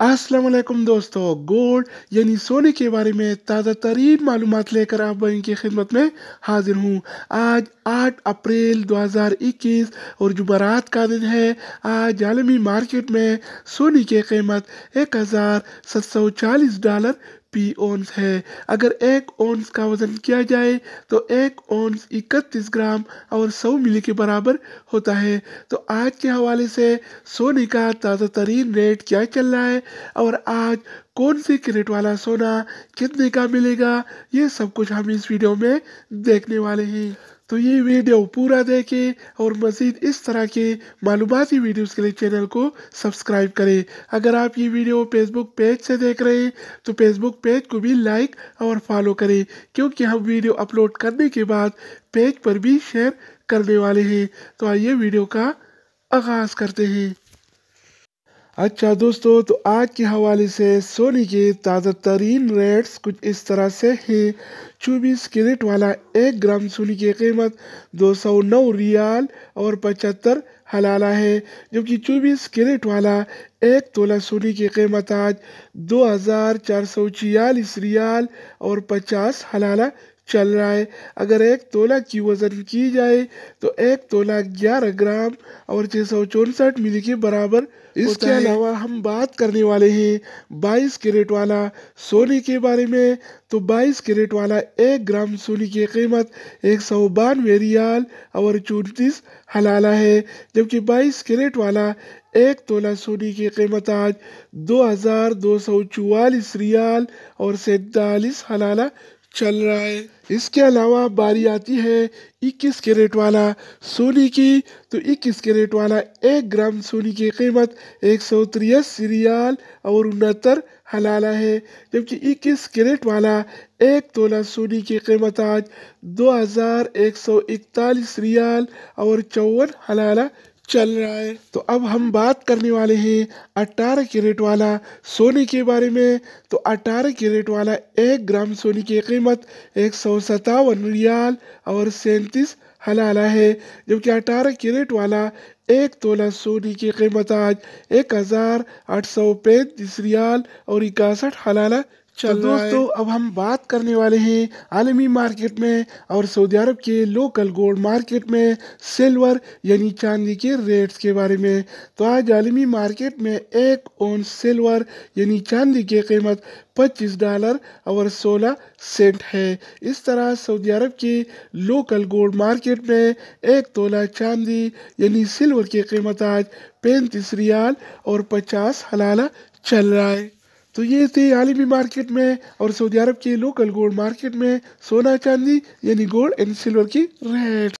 असलम दोस्तों गोल्ड यानी सोने के बारे में ताज़ा तरीन मालूम लेकर आप भाई की खिदमत में हाजिर हूँ आज 8 अप्रैल 2021 और जुमारात का दिन है आज आलमी मार्केट में सोने की कीमत चालीस डॉलर पी ओंस है अगर एक ओन्स का वजन किया जाए तो एक ओन्स इकतीस ग्राम और सौ मिली के बराबर होता है तो आज के हवाले से सोने का ताज़ा तरीन रेट क्या चल रहा है और आज कौन से क्रेट वाला सोना कितने का मिलेगा ये सब कुछ हम इस वीडियो में देखने वाले हैं तो ये वीडियो पूरा देखें और मज़ीद इस तरह के मालूमती वीडियोज़ के लिए चैनल को सब्सक्राइब करें अगर आप ये वीडियो फेसबुक पेज से देख रहे हैं तो फेसबुक पेज को भी लाइक और फॉलो करें क्योंकि हम वीडियो अपलोड करने के बाद पेज पर भी शेयर करने वाले हैं तो आइए वीडियो का आगाज़ करते हैं अच्छा दोस्तों तो आज के हवाले से सोने के ताज़ा तरीन रेट्स कुछ इस तरह से हैं चौबीस कैरेट वाला एक ग्राम सोनी की कीमत दो सौ नौ रियाल और पचहत्तर हलाला है जबकि चौबीस कैरेट वाला एक तोला सोनी की कीमत आज दो हज़ार चार सौ छियालीस रियाल और पचास हलाला चल रहा है अगर एक तोला की वजन की जाए तो एक तोला ग्यारह ग्राम और छः सौ चौंसठ मिली के बराबर इसके अलावा हम बात करने वाले हैं 22 कैरेट वाला सोने के बारे में तो 22 कैरेट वाला एक ग्राम सोने की कीमत एक सौ बानवे रियाल और चौंतीस हलाला है जबकि 22 कैरेट वाला एक तोला सोने की कीमत आज दो हज़ार दो सौ चवालीस रियाल और सैतालीस हलाला चल रहा है इसके अलावा बारी आती है इक्कीस कैरेट वाला सोने की तो इक्कीस कैरेट वाला एक ग्राम सोने की कीमत एक सौ तिरस रियाल और उनहत्तर हलाला है जबकि इक्कीस कैरेट वाला एक तोला सोने की कीमत आज दो हज़ार एक सौ इकतालीस रियाल और चौवन हलाला चल रहा है तो अब हम बात करने वाले हैं अठारह कैरेट वाला सोने के बारे में तो अठारह कैरेट वाला एक ग्राम सोने की कीमत एक सौ सतावन रियाल और सैंतीस हलाला है जबकि अठारह कैरेट वाला एक तोला सोने की कीमत आज एक हज़ार आठ सौ पैंतीस रियाल और इकसठ हलाला तो चल तो दोस्तों अब हम बात करने वाले हैं आलमी मार्केट में और सऊदी अरब के लोकल गोल्ड मार्केट में सिल्वर यानी चांदी के रेट्स के बारे में तो आज आलमी मार्केट में एक ओन सिल्वर यानी चांदी की कीमत 25 डॉलर और 16 सेंट है इस तरह सऊदी अरब की लोकल गोल्ड मार्केट में एक तोला चांदी यानी सिल्वर की कीमत आज पैंतीस रियाल और पचास हलाला चल रहा है तो ये थे आलमी मार्केट में और सऊदी अरब के लोकल गोल्ड मार्केट में सोना चांदी यानी गोल्ड एंड सिल्वर की रेट